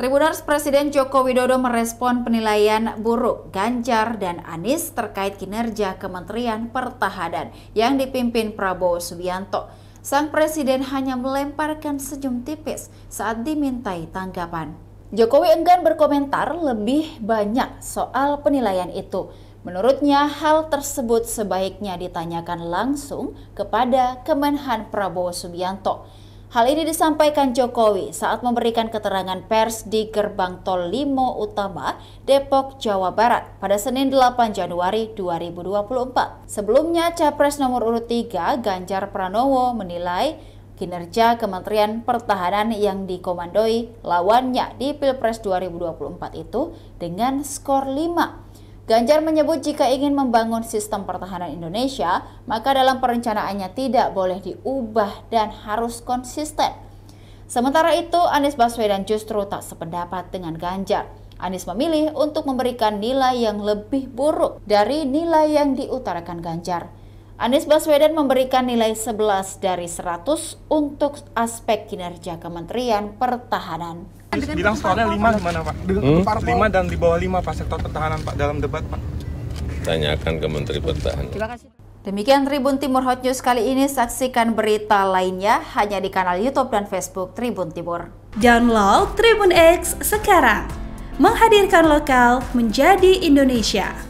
Tribuners Presiden Joko Widodo merespon penilaian buruk Ganjar dan Anies terkait kinerja Kementerian Pertahanan yang dipimpin Prabowo Subianto. Sang presiden hanya melemparkan senyum tipis saat dimintai tanggapan. Jokowi enggan berkomentar lebih banyak soal penilaian itu. Menurutnya, hal tersebut sebaiknya ditanyakan langsung kepada Kemenhan Prabowo Subianto. Hal ini disampaikan Jokowi saat memberikan keterangan pers di gerbang tol Limo Utama, Depok, Jawa Barat pada Senin 8 Januari 2024. Sebelumnya, Capres nomor urut 3 Ganjar Pranowo menilai kinerja Kementerian Pertahanan yang dikomandoi lawannya di Pilpres 2024 itu dengan skor 5 Ganjar menyebut jika ingin membangun sistem pertahanan Indonesia, maka dalam perencanaannya tidak boleh diubah dan harus konsisten. Sementara itu, Anies Baswedan justru tak sependapat dengan Ganjar. Anies memilih untuk memberikan nilai yang lebih buruk dari nilai yang diutarakan Ganjar. Anies Baswedan memberikan nilai 11 dari 100 untuk aspek kinerja Kementerian Pertahanan. Bilang soalnya 5 gimana Pak? Hmm? 5 dan di bawah 5 Pak sektor pertahanan Pak dalam debat Pak. Tanyakan ke Menteri Pertahanan. Terima kasih. Demikian Tribun Timur Hot News kali ini saksikan berita lainnya hanya di kanal YouTube dan Facebook Tribun Timur. Download Tribun X sekarang. Menghadirkan lokal menjadi Indonesia.